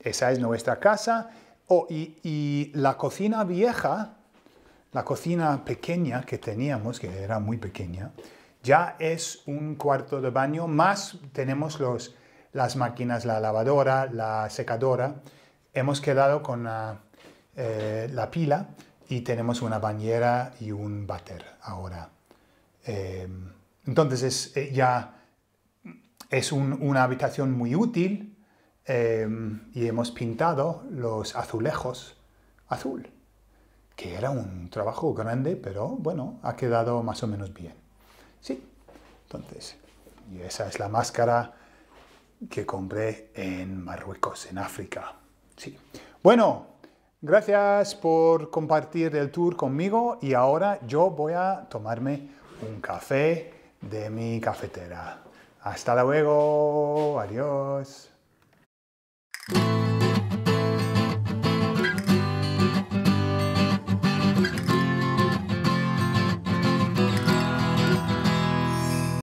Esa es nuestra casa. y, la cocina vieja, la cocina pequeña que teníamos, que era muy pequeña, ya es un cuarto de baño, más tenemos los, las máquinas, la lavadora, la secadora. Hemos quedado con la, eh, pila y tenemos una bañera y un váter ahora. Eh, entonces es, eh, ya es una habitación muy útil Em, y hemos pintado los azulejos azul, que era un trabajo grande, pero bueno, ha quedado más o menos bien. Sí, entonces, y esa es la máscara que compré en Marruecos, en África. Sí. Bueno, gracias por compartir el tour conmigo y ahora yo voy a tomarme un café de mi cafetera. Hasta luego, adiós.